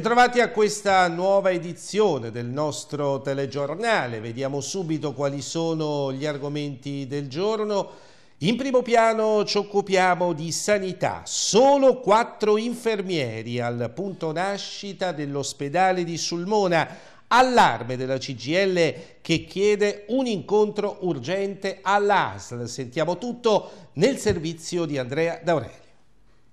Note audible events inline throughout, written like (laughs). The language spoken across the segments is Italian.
Bentrovati a questa nuova edizione del nostro telegiornale. Vediamo subito quali sono gli argomenti del giorno. In primo piano ci occupiamo di sanità. Solo quattro infermieri al punto nascita dell'ospedale di Sulmona. Allarme della CGL che chiede un incontro urgente all'ASL. Sentiamo tutto nel servizio di Andrea D'Aurelio.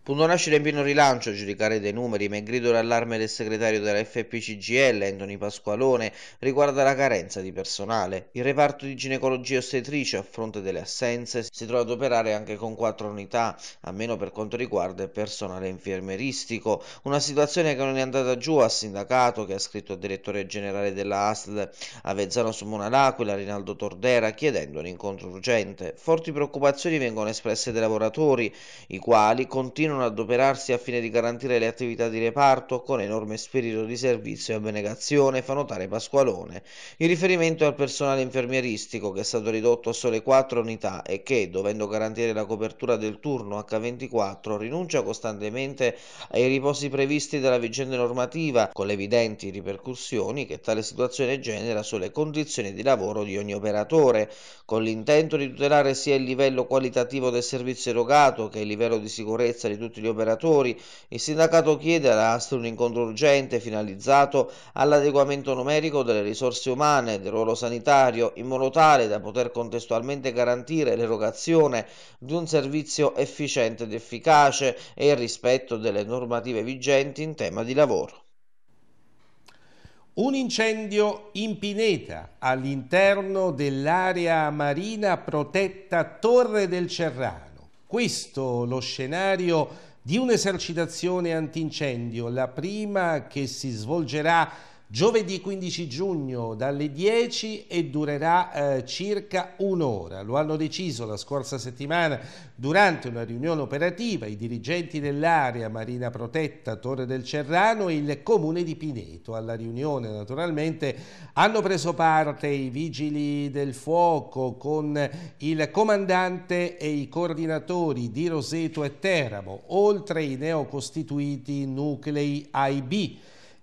Punto nascere in pieno rilancio, a giudicare dei numeri, ma il grido d'allarme del segretario della FPCGL, Anthony Pasqualone, riguarda la carenza di personale. Il reparto di ginecologia e a fronte delle assenze, si trova ad operare anche con quattro unità, a meno per quanto riguarda il personale infermeristico. Una situazione che non è andata giù al sindacato, che ha scritto al direttore generale della ASL Avezzano Sumona L'Aquila, Rinaldo Tordera, chiedendo un incontro urgente. Forti preoccupazioni vengono espresse dai lavoratori, i quali continuano continuano ad adoperarsi al fine di garantire le attività di reparto con enorme spirito di servizio e abnegazione, fa notare Pasqualone. In riferimento al personale infermieristico, che è stato ridotto a sole 4 unità e che, dovendo garantire la copertura del turno H24, rinuncia costantemente ai riposi previsti dalla vigente normativa, con le evidenti ripercussioni che tale situazione genera sulle condizioni di lavoro di ogni operatore, con l'intento di tutelare sia il livello qualitativo del servizio erogato che il livello di sicurezza di tutti tutti gli operatori, il sindacato chiede ad un incontro urgente finalizzato all'adeguamento numerico delle risorse umane, e del ruolo sanitario, in modo tale da poter contestualmente garantire l'erogazione di un servizio efficiente ed efficace e il rispetto delle normative vigenti in tema di lavoro. Un incendio in Pineta all'interno dell'area marina protetta Torre del Cerrato questo lo scenario di un'esercitazione antincendio, la prima che si svolgerà Giovedì 15 giugno dalle 10 e durerà eh, circa un'ora. Lo hanno deciso la scorsa settimana durante una riunione operativa i dirigenti dell'area Marina Protetta, Torre del Cerrano e il Comune di Pineto. Alla riunione naturalmente hanno preso parte i vigili del fuoco con il comandante e i coordinatori di Roseto e Teramo, oltre i neocostituiti nuclei AIB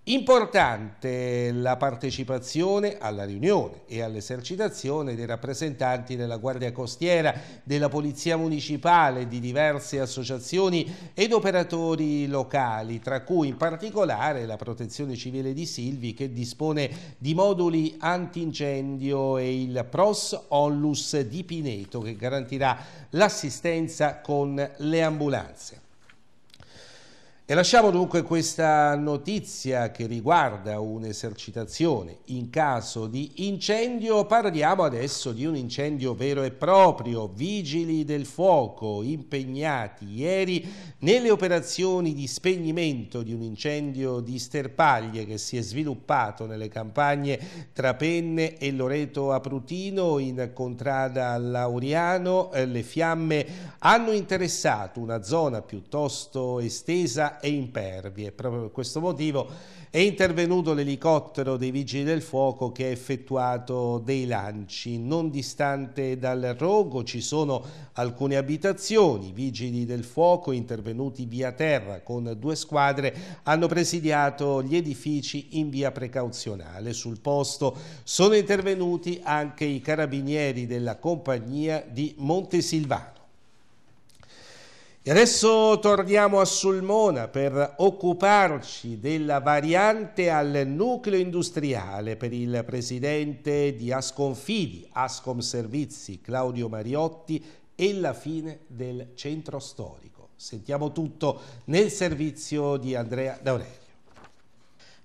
Importante la partecipazione alla riunione e all'esercitazione dei rappresentanti della Guardia Costiera, della Polizia Municipale, di diverse associazioni ed operatori locali, tra cui in particolare la Protezione Civile di Silvi che dispone di moduli antincendio e il Pros Onlus di Pineto che garantirà l'assistenza con le ambulanze. E lasciamo dunque questa notizia che riguarda un'esercitazione in caso di incendio. Parliamo adesso di un incendio vero e proprio. Vigili del fuoco impegnati ieri nelle operazioni di spegnimento di un incendio di Sterpaglie che si è sviluppato nelle campagne tra Penne e Loreto Aprutino in contrada Lauriano. Eh, le fiamme hanno interessato una zona piuttosto estesa e impervie. Proprio per questo motivo è intervenuto l'elicottero dei Vigili del Fuoco che ha effettuato dei lanci. Non distante dal rogo ci sono alcune abitazioni. I Vigili del Fuoco intervenuti via terra con due squadre hanno presidiato gli edifici in via precauzionale. Sul posto sono intervenuti anche i carabinieri della compagnia di Montesilvano. E adesso torniamo a Sulmona per occuparci della variante al nucleo industriale per il presidente di Asconfidi, Ascom Servizi, Claudio Mariotti e la fine del centro storico. Sentiamo tutto nel servizio di Andrea D'Aurelio.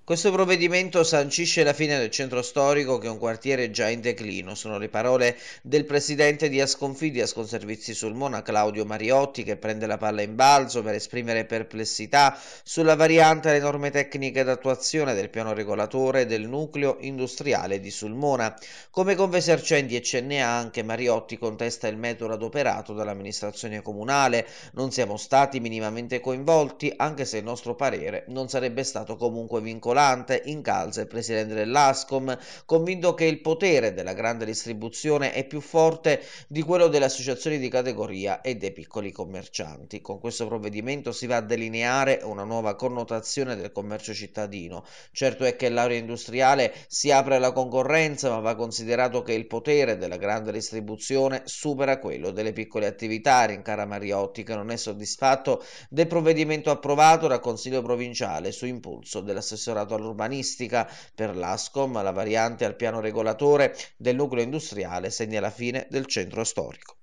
Questo provvedimento sancisce la fine del centro storico che è un quartiere già in declino, sono le parole del presidente di Asconfidias con servizi sul Claudio Mariotti che prende la palla in balzo per esprimere perplessità sulla variante alle norme tecniche d'attuazione del piano regolatore del nucleo industriale di Sulmona. Come Convesercendi e CNA anche Mariotti contesta il metodo adoperato dall'amministrazione comunale, non siamo stati minimamente coinvolti anche se il nostro parere non sarebbe stato comunque vincolato Volante, in calza il presidente dell'ASCOM, convinto che il potere della grande distribuzione è più forte di quello delle associazioni di categoria e dei piccoli commercianti. Con questo provvedimento si va a delineare una nuova connotazione del commercio cittadino. Certo è che l'area industriale si apre alla concorrenza, ma va considerato che il potere della grande distribuzione supera quello delle piccole attività, rincara Mariotti, che non è soddisfatto del provvedimento approvato dal Consiglio provinciale su impulso dell'assessorato dedicato all'urbanistica. Per l'ASCOM la variante al piano regolatore del nucleo industriale segna la fine del centro storico.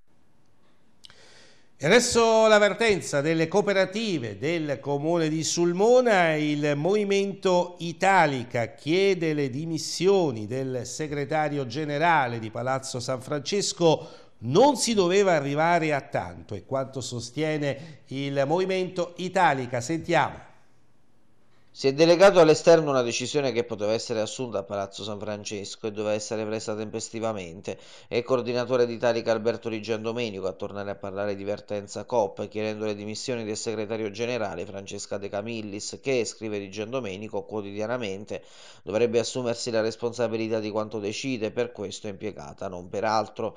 E adesso l'avvertenza delle cooperative del comune di Sulmona, il Movimento Italica chiede le dimissioni del segretario generale di Palazzo San Francesco, non si doveva arrivare a tanto, è quanto sostiene il Movimento Italica, sentiamo. Si è delegato all'esterno una decisione che poteva essere assunta a Palazzo San Francesco e doveva essere presa tempestivamente. È il coordinatore di Tarica Alberto Di Giandomenico a tornare a parlare di vertenza COP, chiedendo le dimissioni del segretario generale Francesca De Camillis, che, scrive Di Giandomenico quotidianamente, dovrebbe assumersi la responsabilità di quanto decide, per questo è impiegata, non per altro.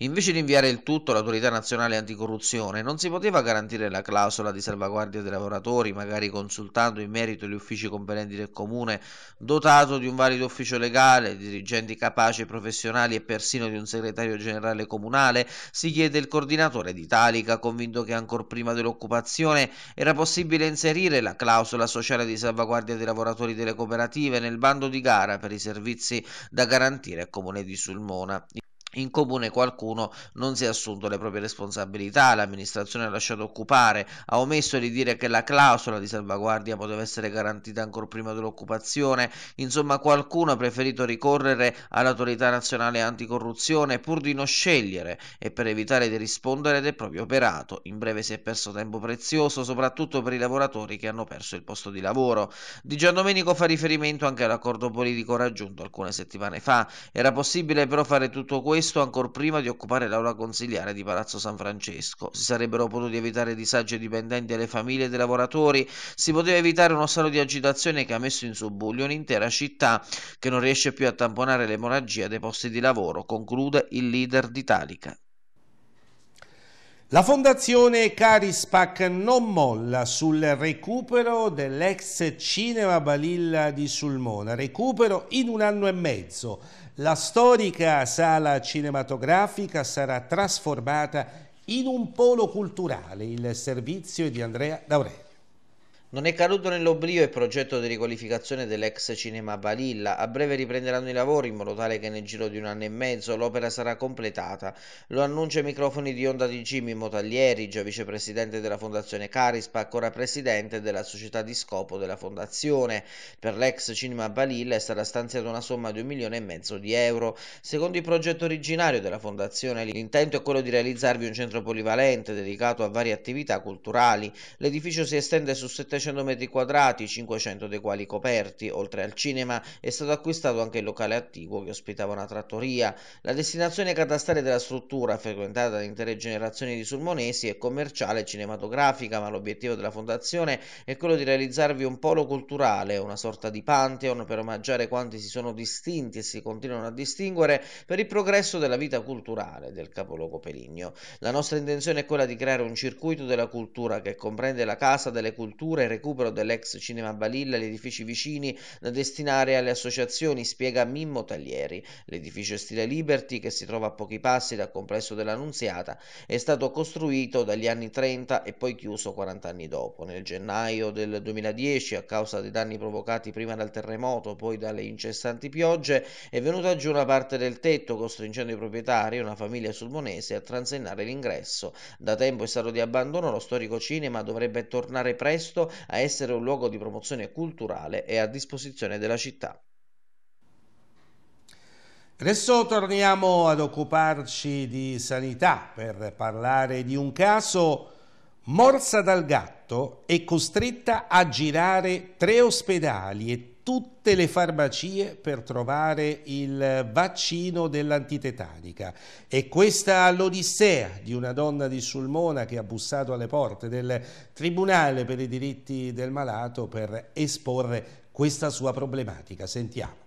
Invece di inviare il tutto all'autorità nazionale anticorruzione, non si poteva garantire la clausola di salvaguardia dei lavoratori, magari consultando in merito gli uffici competenti del comune, dotato di un valido ufficio legale, dirigenti capaci e professionali e persino di un segretario generale comunale, si chiede il coordinatore d'Italica, convinto che ancora prima dell'occupazione era possibile inserire la clausola sociale di salvaguardia dei lavoratori delle cooperative nel bando di gara per i servizi da garantire al comune di Sulmona in comune qualcuno non si è assunto le proprie responsabilità, l'amministrazione ha lasciato occupare, ha omesso di dire che la clausola di salvaguardia poteva essere garantita ancora prima dell'occupazione, insomma qualcuno ha preferito ricorrere all'autorità nazionale anticorruzione pur di non scegliere e per evitare di rispondere del proprio operato. In breve si è perso tempo prezioso soprattutto per i lavoratori che hanno perso il posto di lavoro. Di Gian Domenico fa riferimento anche all'accordo politico raggiunto alcune settimane fa, era possibile però fare tutto questo questo ancor prima di occupare l'aula consiliare di Palazzo San Francesco. Si sarebbero potuti evitare disagi dipendenti alle famiglie dei lavoratori, si poteva evitare uno stato di agitazione che ha messo in subbuglio un'intera città che non riesce più a tamponare l'emorragia dei posti di lavoro, conclude il leader d'Italica. La fondazione Carispac non molla sul recupero dell'ex Cinema Balilla di Sulmona, recupero in un anno e mezzo. La storica sala cinematografica sarà trasformata in un polo culturale, il servizio di Andrea D'Aurelio. Non è caduto nell'oblio il progetto di riqualificazione dell'ex cinema Balilla. A breve riprenderanno i lavori in modo tale che nel giro di un anno e mezzo l'opera sarà completata. Lo annuncia i microfoni di Onda di Jimmy Motaglieri, già vicepresidente della Fondazione Carispa, ancora presidente della società di scopo della Fondazione. Per l'ex cinema Balilla è stata stanziata una somma di un milione e mezzo di euro. Secondo il progetto originario della Fondazione, l'intento è quello di realizzarvi un centro polivalente dedicato a varie attività culturali. L'edificio si estende su sette 700 metri quadrati, 500 dei quali coperti. Oltre al cinema è stato acquistato anche il locale attivo che ospitava una trattoria. La destinazione catastale della struttura, frequentata da intere generazioni di sulmonesi, è commerciale e cinematografica, ma l'obiettivo della fondazione è quello di realizzarvi un polo culturale, una sorta di pantheon per omaggiare quanti si sono distinti e si continuano a distinguere per il progresso della vita culturale del capoluogo peligno. La nostra intenzione è quella di creare un circuito della cultura che comprende la Casa delle Culture il recupero dell'ex Cinema Balilla e gli edifici vicini da destinare alle associazioni, spiega Mimmo Taglieri. L'edificio stile Liberty, che si trova a pochi passi dal complesso della Nunziata, è stato costruito dagli anni 30 e poi chiuso 40 anni dopo. Nel gennaio del 2010, a causa dei danni provocati prima dal terremoto, poi dalle incessanti piogge, è venuta giù una parte del tetto, costringendo i proprietari, una famiglia sulmonese, a transennare l'ingresso. Da tempo è stato di abbandono lo storico cinema dovrebbe tornare presto a essere un luogo di promozione culturale e a disposizione della città. Adesso torniamo ad occuparci di sanità per parlare di un caso morsa dal gatto e costretta a girare tre ospedali e tutte le farmacie per trovare il vaccino dell'antitetanica e questa l'odissea di una donna di Sulmona che ha bussato alle porte del Tribunale per i diritti del malato per esporre questa sua problematica. Sentiamo.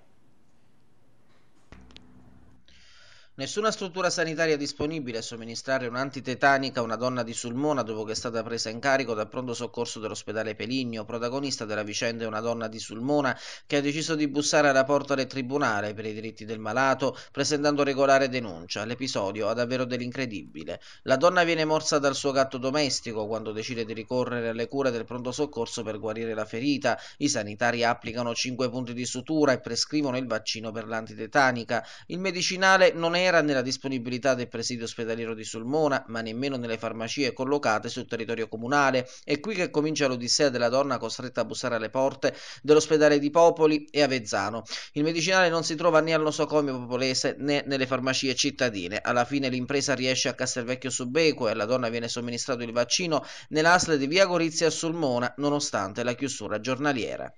Nessuna struttura sanitaria disponibile a somministrare un'antitetanica a una donna di Sulmona dopo che è stata presa in carico dal pronto soccorso dell'ospedale Peligno. Protagonista della vicenda è una donna di Sulmona che ha deciso di bussare alla porta del tribunale per i diritti del malato presentando regolare denuncia. L'episodio ha davvero dell'incredibile. La donna viene morsa dal suo gatto domestico quando decide di ricorrere alle cure del pronto soccorso per guarire la ferita. I sanitari applicano 5 punti di sutura e prescrivono il vaccino per l'antitetanica. Il medicinale non era era nella disponibilità del presidio ospedaliero di Sulmona, ma nemmeno nelle farmacie collocate sul territorio comunale. È qui che comincia l'odissea della donna costretta a bussare alle porte dell'ospedale di Popoli e Avezzano. Il medicinale non si trova né al nosocomio popolese né nelle farmacie cittadine. Alla fine l'impresa riesce a Castelvecchio Subeque e alla donna viene somministrato il vaccino nell'asle di Via Gorizia a Sulmona, nonostante la chiusura giornaliera.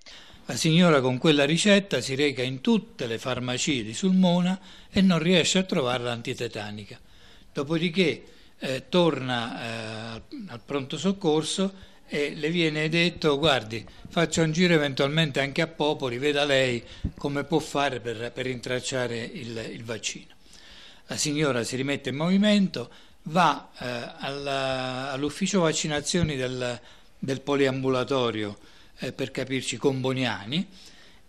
La signora con quella ricetta si reca in tutte le farmacie di Sulmona e non riesce a trovare l'antitetanica. Dopodiché eh, torna eh, al pronto soccorso e le viene detto guardi faccia un giro eventualmente anche a Popoli, veda lei come può fare per, per rintracciare il, il, vaccino. La signora si rimette in movimento, va eh, all'ufficio vaccinazioni del, del poliambulatorio eh, per capirci con Boniani,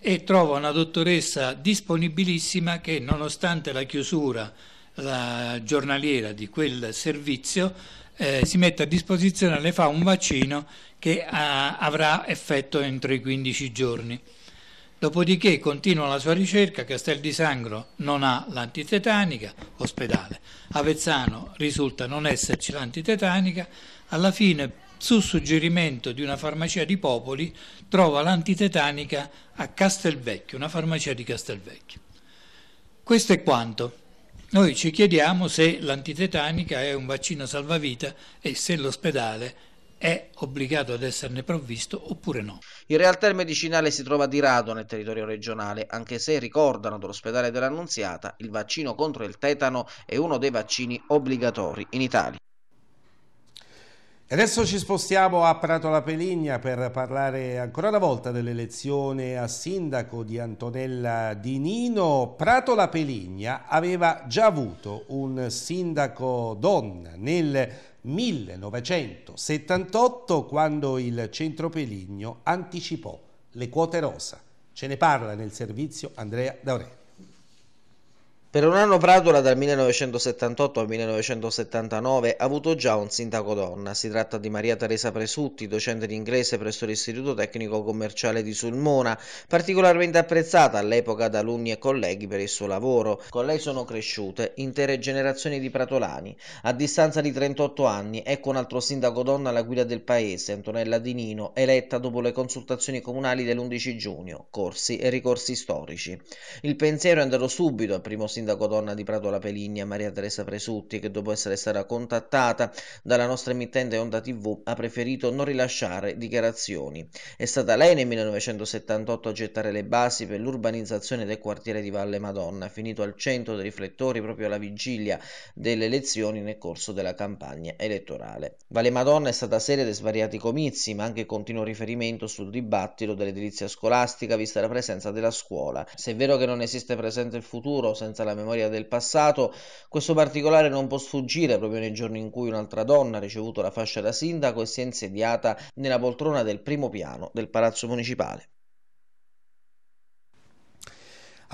e trova una dottoressa disponibilissima che nonostante la chiusura la giornaliera di quel servizio eh, si mette a disposizione le fa un vaccino che a, eh, avrà effetto entro i 15 giorni. Dopodiché continua la sua ricerca, Castel di Sangro non ha l'antitetanica, ospedale. Avezzano risulta non esserci l'antitetanica, alla fine su suggerimento di una farmacia di Popoli, trova l'antitetanica a Castelvecchio, una farmacia di Castelvecchio. Questo è quanto. Noi ci chiediamo se l'antitetanica è un vaccino salvavita e se l'ospedale è obbligato ad esserne provvisto oppure no. In realtà il medicinale si trova di rado nel territorio regionale, anche se ricordano dell'ospedale dell'Annunziata, il vaccino contro il tetano è uno dei vaccini obbligatori in Italia. E adesso ci spostiamo a Prato la Peligna per parlare ancora una volta dell'elezione a sindaco di Antonella Di Nino. Prato la Peligna aveva già avuto un sindaco donna nel 1978 quando il centro Peligno anticipò le quote rosa. Ce ne parla nel servizio Andrea D'Aurelio. Per un anno Pratola dal 1978 al 1979 ha avuto già un sindaco donna. Si tratta di Maria Teresa Presutti, docente di inglese presso l'Istituto Tecnico Commerciale di Sulmona, particolarmente apprezzata all'epoca da alunni e colleghi per il suo lavoro. Con lei sono cresciute intere generazioni di pratolani. A distanza di 38 anni, ecco un altro sindaco donna alla guida del paese, Antonella Di Nino, eletta dopo le consultazioni comunali dell'11 giugno, corsi e ricorsi storici. Il pensiero è andato subito al primo sindaco sindaco donna di Prato La Peligna, Maria Teresa Presutti, che dopo essere stata contattata dalla nostra emittente Onda TV ha preferito non rilasciare dichiarazioni. È stata lei nel 1978 a gettare le basi per l'urbanizzazione del quartiere di Valle Madonna, finito al centro dei riflettori proprio alla vigilia delle elezioni nel corso della campagna elettorale. Valle Madonna è stata seria di svariati comizi, ma anche continuo riferimento sul dibattito dell'edilizia scolastica vista la presenza della scuola. Se è vero che non esiste presente il futuro senza la la memoria del passato, questo particolare non può sfuggire proprio nei giorni in cui un'altra donna ha ricevuto la fascia da sindaco e si è insediata nella poltrona del primo piano del palazzo municipale.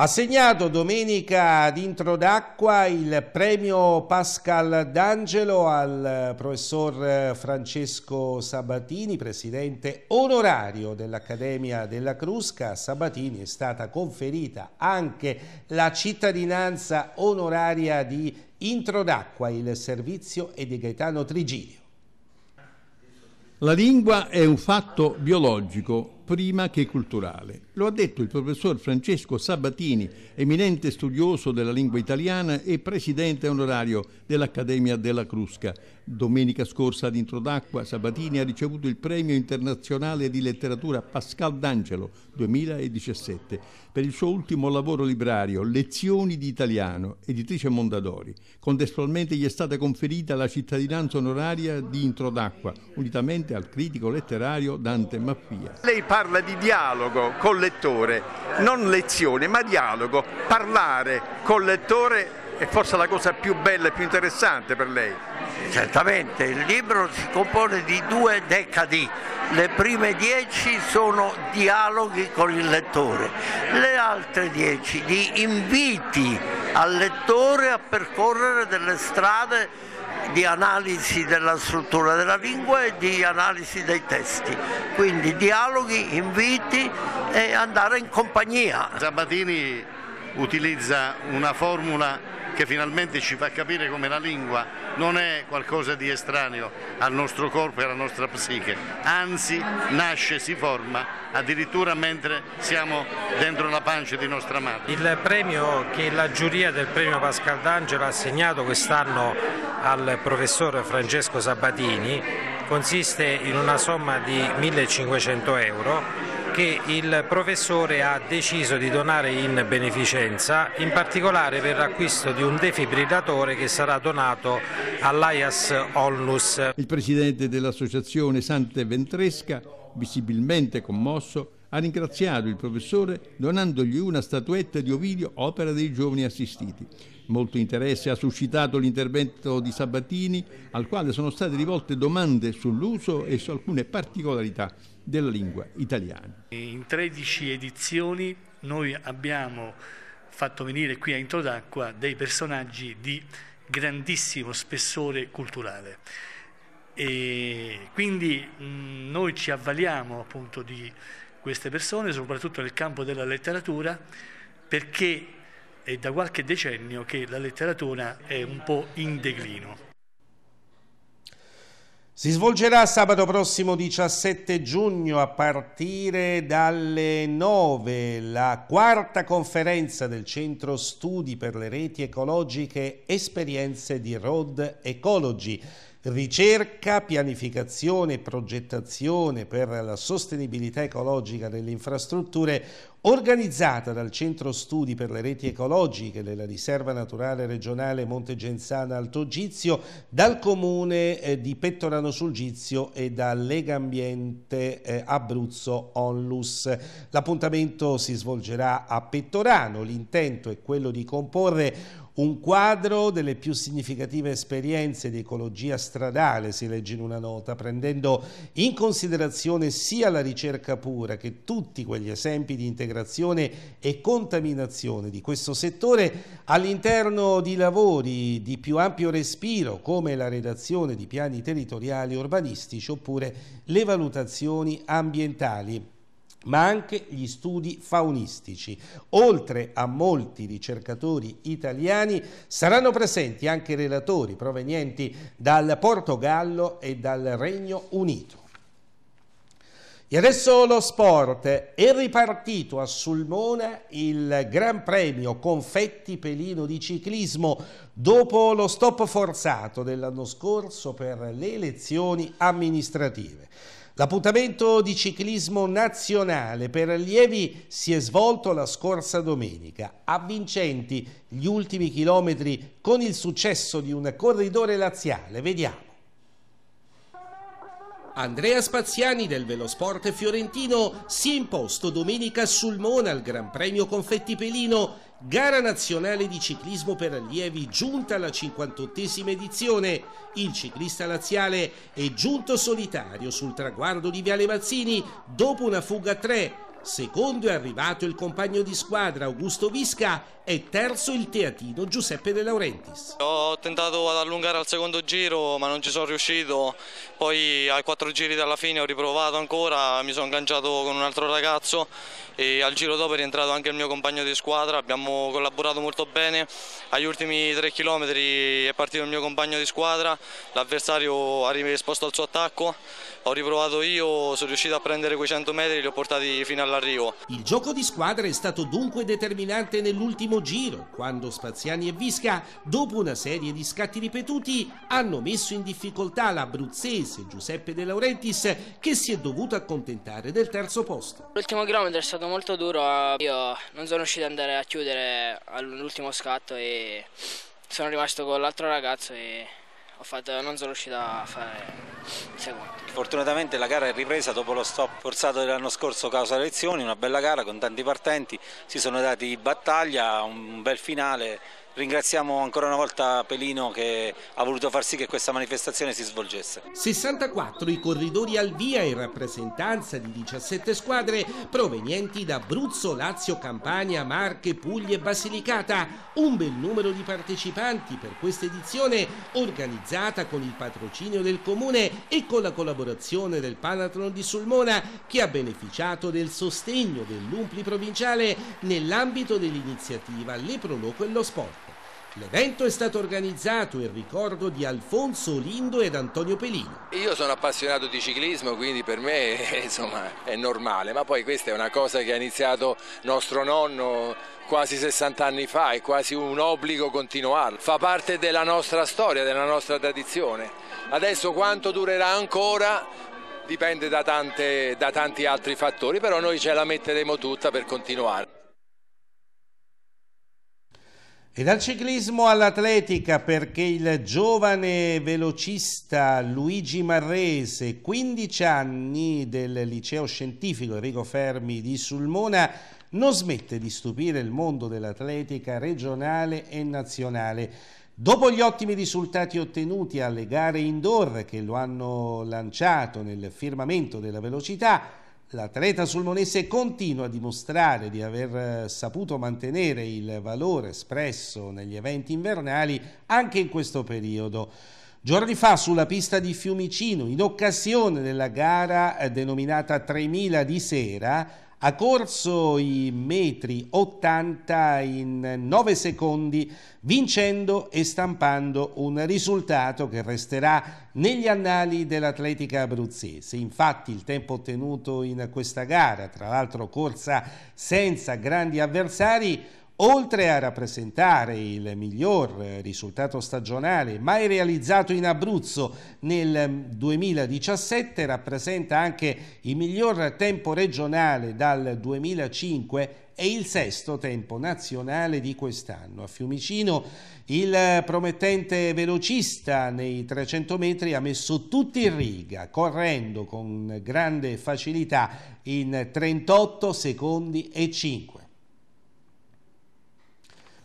Ha segnato domenica ad Introdacqua il premio Pascal D'Angelo al eh, professor eh, Francesco Sabatini, presidente onorario dell'Accademia della Crusca. Sabatini è stata conferita anche la cittadinanza onoraria di Introdacqua, il servizio e di Gaetano Trigidio. La lingua è un fatto biologico prima che culturale lo ha detto il professor Francesco Sabatini, eminente studioso della lingua italiana e presidente onorario dell'Accademia della Crusca. Domenica scorsa ad Introdacqua Sabatini ha ricevuto il premio internazionale di letteratura Pascal D'Angelo 2017 per il suo ultimo lavoro librario Lezioni di italiano, editrice Mondadori. Contestualmente gli è stata conferita la cittadinanza onoraria di Introdacqua, unitamente al critico letterario Dante Maffia. Lei parla di dialogo con le lettore, non lezione ma dialogo, parlare col lettore è forse la cosa più bella e più interessante per lei. Certamente, il libro si compone di due decadi, le prime dieci sono dialoghi con il lettore, le altre dieci di inviti al lettore a percorrere delle strade di analisi della struttura della lingua e di analisi dei testi, quindi dialoghi, inviti e andare in compagnia. Zabatini utilizza una formula che finalmente ci fa capire come la lingua non è qualcosa di estraneo al nostro corpo e alla nostra psiche, anzi nasce, si forma addirittura mentre siamo dentro la pancia di nostra madre. Il premio che la giuria del premio Pascal D'Angelo ha assegnato quest'anno al professor Francesco Sabatini consiste in una somma di 1500 euro che il professore ha deciso di donare in beneficenza, in particolare per l'acquisto di un defibrillatore che sarà donato all'AIAS Onlus. Il presidente dell'associazione Sante Ventresca, visibilmente commosso, ha ringraziato il professore donandogli una statuetta di Ovidio, opera dei giovani assistiti. Molto interesse ha suscitato l'intervento di Sabatini, al quale sono state rivolte domande sull'uso e su alcune particolarità della lingua italiana. In 13 edizioni noi abbiamo fatto venire qui a Introdacqua dei personaggi di grandissimo spessore culturale. E quindi noi ci avvaliamo appunto di queste persone, soprattutto nel campo della letteratura, perché è da qualche decennio che la letteratura è un po' in declino. Si svolgerà sabato prossimo 17 giugno a partire dalle 9 la quarta conferenza del Centro Studi per le reti ecologiche Esperienze di Road Ecology. Ricerca, pianificazione e progettazione per la sostenibilità ecologica delle infrastrutture, organizzata dal Centro Studi per le Reti Ecologiche della Riserva Naturale Regionale Monte Genzana Alto Gizio, dal Comune eh, di Pettorano sul Gizio e da Lega Ambiente eh, Abruzzo Onlus. L'appuntamento si svolgerà a Pettorano, l'intento è quello di comporre un quadro delle più significative esperienze di ecologia stradale, si legge in una nota, prendendo in considerazione sia la ricerca pura che tutti quegli esempi di integrazione e contaminazione di questo settore all'interno di lavori di più ampio respiro, come la redazione di piani territoriali urbanistici oppure le valutazioni ambientali ma anche gli studi faunistici. Oltre a molti ricercatori italiani saranno presenti anche relatori provenienti dal Portogallo e dal Regno Unito. E adesso lo sport. È ripartito a Sulmona il Gran Premio Confetti Pelino di ciclismo dopo lo stop forzato dell'anno scorso per le elezioni amministrative. L'appuntamento di ciclismo nazionale per allievi si è svolto la scorsa domenica. Avvincenti gli ultimi chilometri con il successo di un corridore laziale. Vediamo. Andrea Spaziani del Velosport fiorentino si è imposto domenica sul Mona al Gran Premio Confetti Pelino Gara nazionale di ciclismo per allievi giunta alla 58esima edizione. Il ciclista laziale è giunto solitario sul traguardo di Viale Mazzini dopo una fuga a tre. Secondo è arrivato il compagno di squadra Augusto Visca e terzo il teatino Giuseppe De Laurentiis. Ho tentato ad allungare al secondo giro ma non ci sono riuscito, poi ai quattro giri dalla fine ho riprovato ancora, mi sono agganciato con un altro ragazzo e al giro dopo è rientrato anche il mio compagno di squadra, abbiamo collaborato molto bene, agli ultimi tre chilometri è partito il mio compagno di squadra, l'avversario ha risposto al suo attacco, ho riprovato io, sono riuscito a prendere quei 100 metri e li ho portati fino all'arrivo. Il gioco di squadra è stato dunque determinante nell'ultimo giro, quando Spaziani e Visca, dopo una serie di scatti ripetuti, hanno messo in difficoltà l'abruzzese Giuseppe De Laurentiis che si è dovuto accontentare del terzo posto. L'ultimo chilometro è stato molto duro, eh. io non sono riuscito ad andare a chiudere all'ultimo scatto e sono rimasto con l'altro ragazzo e ho fatto, non sono riuscito a fare il secondo. Fortunatamente la gara è ripresa dopo lo stop forzato dell'anno scorso causa lezioni, una bella gara con tanti partenti, si sono dati battaglia, un bel finale Ringraziamo ancora una volta Pelino che ha voluto far sì che questa manifestazione si svolgesse. 64 i corridori al via in rappresentanza di 17 squadre provenienti da Abruzzo, Lazio, Campania, Marche, Puglia e Basilicata. Un bel numero di partecipanti per questa edizione organizzata con il patrocinio del Comune e con la collaborazione del Panatron di Sulmona che ha beneficiato del sostegno dell'Umpli provinciale nell'ambito dell'iniziativa Le Proloco e lo Sport. L'evento è stato organizzato in ricordo di Alfonso Lindo ed Antonio Pelino. Io sono appassionato di ciclismo, quindi per me (laughs) insomma, è normale, ma poi questa è una cosa che ha iniziato nostro nonno quasi 60 anni fa, è quasi un obbligo continuarlo, fa parte della nostra storia, della nostra tradizione. Adesso quanto durerà ancora dipende da, tante, da tanti altri fattori, però noi ce la metteremo tutta per continuare. E dal ciclismo all'atletica perché il giovane velocista Luigi Marrese, 15 anni del liceo scientifico Enrico Fermi di Sulmona, non smette di stupire il mondo dell'atletica regionale e nazionale. Dopo gli ottimi risultati ottenuti alle gare indoor che lo hanno lanciato nel firmamento della velocità, L'atleta sulmonese continua a dimostrare di aver eh, saputo mantenere il valore espresso negli eventi invernali anche in questo periodo. Giorni fa sulla pista di Fiumicino, in occasione della gara eh, denominata 3000 di sera, ha corso i metri 80 in 9 secondi vincendo e stampando un risultato che resterà negli annali dell'atletica abruzzese. Infatti il tempo ottenuto in questa gara, tra l'altro corsa senza grandi avversari, Oltre a rappresentare il miglior risultato stagionale mai realizzato in Abruzzo nel 2017, mm, rappresenta anche il miglior tempo regionale dal 2005 e il sesto tempo nazionale di quest'anno. A Fiumicino il promettente velocista nei 300 metri ha messo tutti in riga, correndo con grande facilità in 38 secondi e 5.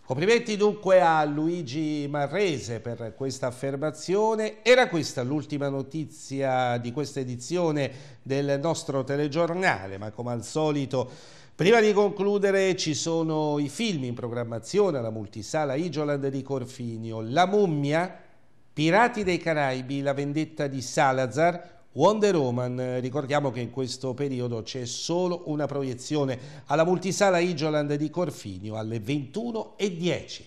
Complimenti dunque a Luigi Marrese per questa affermazione. Era questa l'ultima notizia di questa edizione del nostro telegiornale, ma come al solito prima di concludere ci sono i film in programmazione alla multisala Igioland di Corfinio, La mummia, Pirati dei Caraibi, La vendetta di Salazar, Wonder Woman, ricordiamo che in questo periodo c'è solo una proiezione alla multisala Igioland di Corfinio alle 21.10.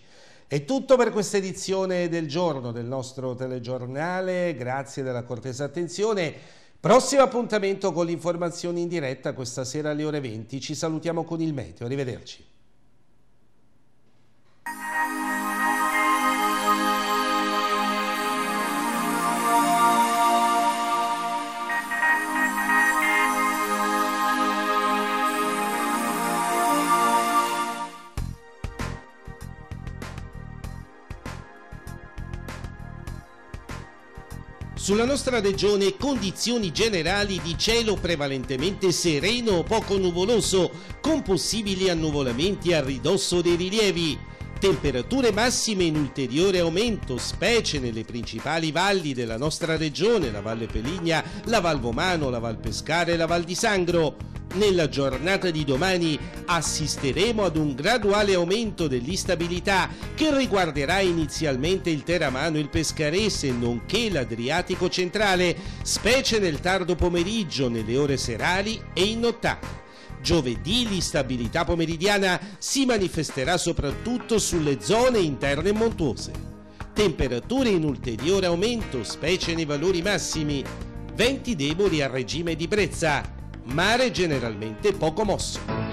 È tutto per questa edizione del giorno del nostro telegiornale, grazie della cortesa attenzione. Prossimo appuntamento con l'informazione in diretta questa sera alle ore 20. Ci salutiamo con il meteo, arrivederci. Sulla nostra regione condizioni generali di cielo prevalentemente sereno o poco nuvoloso, con possibili annuvolamenti a ridosso dei rilievi. Temperature massime in ulteriore aumento, specie nelle principali valli della nostra regione, la Valle Peligna, la Val Vomano, la Val Pescare e la Val di Sangro. Nella giornata di domani assisteremo ad un graduale aumento dell'instabilità che riguarderà inizialmente il Teramano e il Pescarese, nonché l'Adriatico centrale, specie nel tardo pomeriggio, nelle ore serali e in nottata. Giovedì l'instabilità pomeridiana si manifesterà soprattutto sulle zone interne montuose. Temperature in ulteriore aumento, specie nei valori massimi, venti deboli a regime di brezza mare generalmente poco mosso.